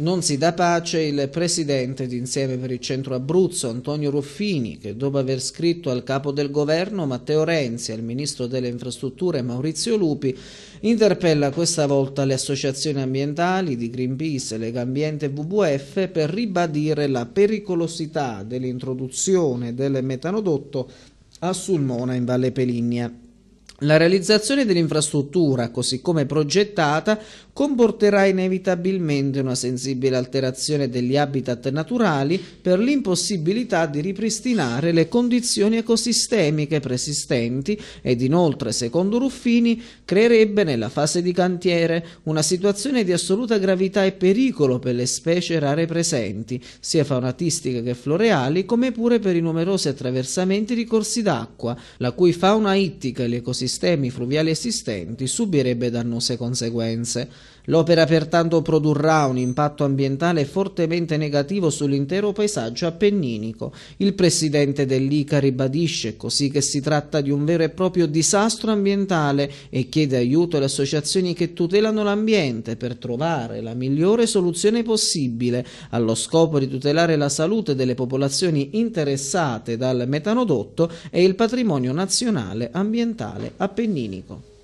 Non si dà pace il presidente d'insieme per il Centro Abruzzo, Antonio Ruffini, che dopo aver scritto al capo del governo Matteo Renzi e al ministro delle Infrastrutture Maurizio Lupi, interpella questa volta le associazioni ambientali di Greenpeace, Lega Ambiente e WWF per ribadire la pericolosità dell'introduzione del metanodotto a Sulmona in Valle Peligna. La realizzazione dell'infrastruttura, così come progettata, comporterà inevitabilmente una sensibile alterazione degli habitat naturali per l'impossibilità di ripristinare le condizioni ecosistemiche preesistenti ed inoltre, secondo Ruffini, creerebbe nella fase di cantiere una situazione di assoluta gravità e pericolo per le specie rare presenti, sia faunatistiche che floreali, come pure per i numerosi attraversamenti di corsi d'acqua, la cui fauna ittica e gli ecosistemi fluviali esistenti subirebbe dannose conseguenze. L'opera pertanto produrrà un impatto ambientale fortemente negativo sull'intero paesaggio appenninico. Il presidente dell'ICA ribadisce così che si tratta di un vero e proprio disastro ambientale e chiede aiuto alle associazioni che tutelano l'ambiente per trovare la migliore soluzione possibile allo scopo di tutelare la salute delle popolazioni interessate dal metanodotto e il patrimonio nazionale ambientale appenninico.